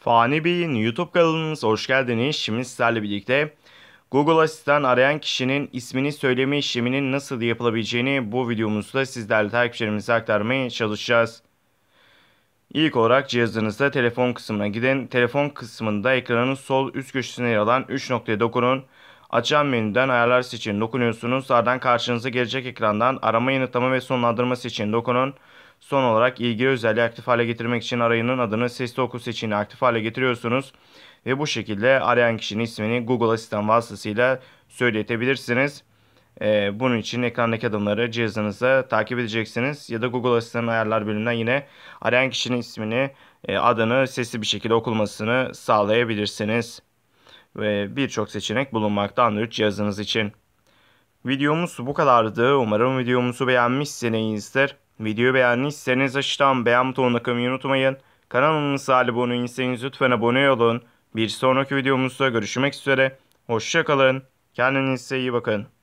Fani Bey'in YouTube kanalımıza hoş geldiniz. Şimdi sizlerle birlikte Google Asistan arayan kişinin ismini söyleme işleminin nasıl yapılabileceğini bu videomuzda sizlerle takipçilerimize aktarmaya çalışacağız. İlk olarak cihazınızda telefon kısmına gidin. Telefon kısmında ekranın sol üst köşesine yer alan 3 noktaya dokunun. Açan menüden ayarlar seçin. dokunuyorsunuz. Ardından karşınıza gelecek ekrandan arama yanıtlama ve sonlandırması için dokunun. Son olarak ilgi özelliği aktif hale getirmek için arayının adını sesli oku seçeneği aktif hale getiriyorsunuz. Ve bu şekilde arayan kişinin ismini Google Asistan vasıtasıyla söyletebilirsiniz. Ee, bunun için ekrandaki adımları cihazınıza takip edeceksiniz. Ya da Google Asistan ayarlar bölümünden yine arayan kişinin ismini, e, adını sesli bir şekilde okulmasını sağlayabilirsiniz. Ve birçok seçenek bulunmakta Android cihazınız için. Videomuz bu kadardı. Umarım videomuzu beğenmişsinizdir. Videoyu beğendiyseniz aşağıdan beğen butonuna kalmayı unutmayın. Kanalımıza abone değilseniz lütfen abone olun. Bir sonraki videomuzda görüşmek üzere. Hoşçakalın. Kendinize iyi bakın.